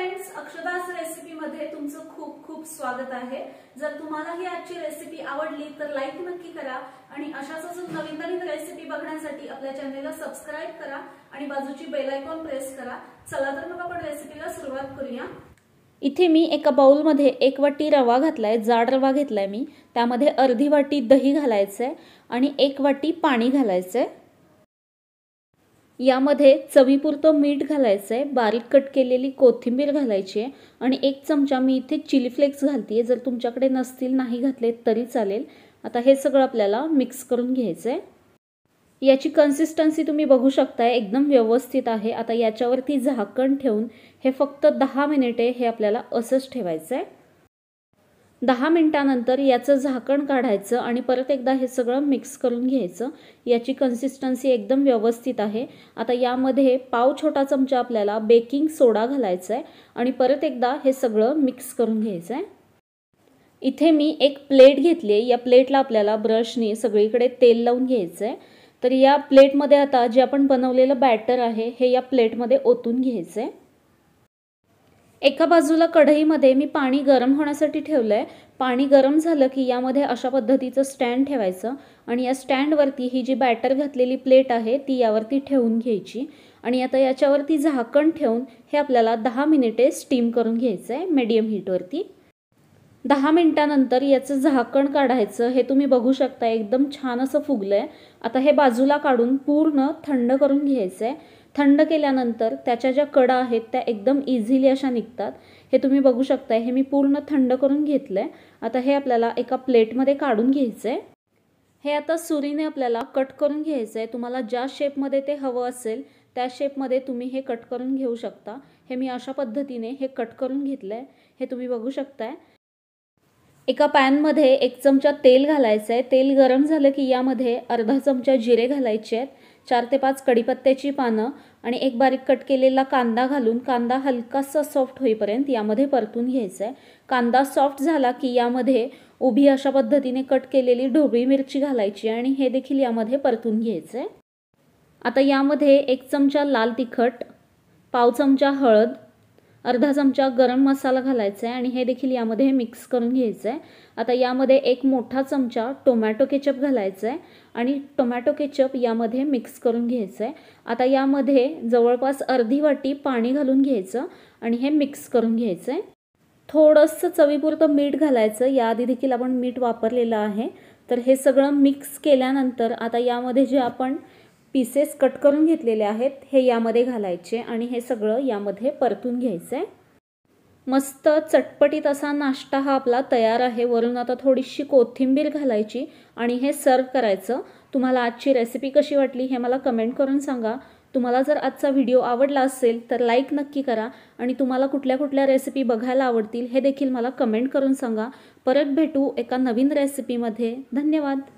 friends अक्षदास मध्ये तुमचं खूप खूप स्वागत आहे जर तुम्हाला ही आजची रेसिपी आवडली तर लाईक नक्की करा आणि अशाच अजून नवीन नवीन रेसिपी बघण्यासाठी आपल्या चॅनेलला सबस्क्राईब करा आणि बाजूची बेलायकॉन प्रेस करा चला तर मग आपण रेसिपीला सुरुवात करूया इथे मी एका बाउलमध्ये एक वाटी रवा घातलाय जाड रवा घेतलाय मी त्यामध्ये अर्धी वाटी दही घालायचंय आणि एक वाटी पाणी घालायचंय यामध्ये चवीपुरतं मीठ घालायचं आहे बारीक कट केलेली कोथिंबीर घालायची आहे आणि एक चमचा मी इथे चिली फ्लेक्स घालते आहे जर तुमच्याकडे नसतील नाही घातले तरी चालेल आता हे सगळं आपल्याला मिक्स करून घ्यायचं आहे याची कन्सिस्टन्सी तुम्ही बघू शकता एकदम व्यवस्थित आहे आता याच्यावरती झाकण ठेवून हे फक्त दहा मिनिटे हे आपल्याला असंच ठेवायचं आहे दहा मिनटानंतर याचं झाकण काढायचं आणि परत एकदा हे सगळं मिक्स करून घ्यायचं याची कन्सिस्टन्सी एकदम व्यवस्थित आहे आता यामध्ये पाव छोटा चमचा आपल्याला बेकिंग सोडा घालायचा आहे आणि परत एकदा हे सगळं मिक्स करून घ्यायचं आहे इथे मी एक प्लेट घेतली आहे या प्लेटला आपल्याला ब्रशने सगळीकडे तेल लावून घ्यायचं आहे तर या प्लेटमध्ये आता जे आपण बनवलेलं बॅटर आहे हे या प्लेटमध्ये ओतून घ्यायचं आहे एका बाजूला कढईमध्ये मी पाणी गरम होण्यासाठी ठेवलं आहे पाणी गरम झालं की यामध्ये अशा पद्धतीचं स्टँड ठेवायचं आणि या स्टँडवरती ही जी बॅटर घातलेली प्लेट आहे ती यावरती ठेवून घ्यायची आणि आता याच्यावरती झाकण ठेवून हे आपल्याला दहा मिनिटे स्टीम करून घ्यायचं आहे मीडियम हीटवरती दहा मिनटानंतर याचं झाकण काढायचं हे तुम्ही बघू शकता एकदम छान असं फुगलं आहे आता हे बाजूला काढून पूर्ण थंड करून घ्यायचं आहे थंड केल्यानंतर त्याच्या ज्या कडा आहेत त्या एकदम इझिली अशा निघतात हे तुम्ही बघू शकता हे मी पूर्ण थंड करून घेतलं आता हे आपल्याला एका प्लेटमध्ये काढून घ्यायचं आहे हे आता सुरीने आपल्याला कट करून घ्यायचं आहे तुम्हाला ज्या शेपमध्ये ते हवं असेल त्या शेपमध्ये तुम्ही हे कट करून घेऊ शकता हे मी अशा पद्धतीने हे कट करून घेतलं आहे हे तुम्ही बघू शकताय एका पॅनमध्ये एक चमचा तेल घालायचं आहे तेल गरम झालं की यामध्ये अर्धा चमचा जिरे घालायचे आहेत चार ते पाच कडीपत्त्याची पानं आणि एक बारीक कट केलेला कांदा घालून कांदा हलकासा सॉफ्ट होईपर्यंत यामध्ये परतून घ्यायचा आहे कांदा सॉफ्ट झाला की यामध्ये उभी अशा पद्धतीने कट केलेली ढोबळी मिरची घालायची आणि हे देखील यामध्ये परतून घ्यायचं आहे आता यामध्ये एक चमचा लाल तिखट पाव चमचा हळद अर्धा चमचा गरम मसाला घालायचा आहे आणि हे देखील यामध्ये मिक्स करून घ्यायचं आहे आता यामध्ये एक मोठा चमचा टोमॅटो केचप घालायचा आहे आणि टोमॅटो केचप यामध्ये मिक्स करून घ्यायचं आहे आता यामध्ये जवळपास अर्धी वाटी पाणी घालून घ्यायचं आणि हे मिक्स करून घ्यायचं आहे थोडंसं चवीपुरतं मीठ घालायचं याआधी देखील आपण मीठ वापरलेलं आहे तर हे सगळं मिक्स केल्यानंतर आता यामध्ये जे आपण पीसेस कट करून घेतलेले आहेत हे यामध्ये घालायचे आणि हे सगळं यामध्ये परतून घ्यायचं आहे मस्त चटपटीत असा नाश्ता हा आपला तयार आहे वरून आता थोडीशी कोथिंबीर घालायची आणि हे सर्व करायचं तुम्हाला आजची रेसिपी कशी वाटली हे मला कमेंट करून सांगा तुम्हाला जर आजचा व्हिडिओ आवडला असेल तर लाईक नक्की करा आणि तुम्हाला कुठल्या कुठल्या रेसिपी बघायला आवडतील हे देखील मला कमेंट करून सांगा परत भेटू एका नवीन रेसिपीमध्ये धन्यवाद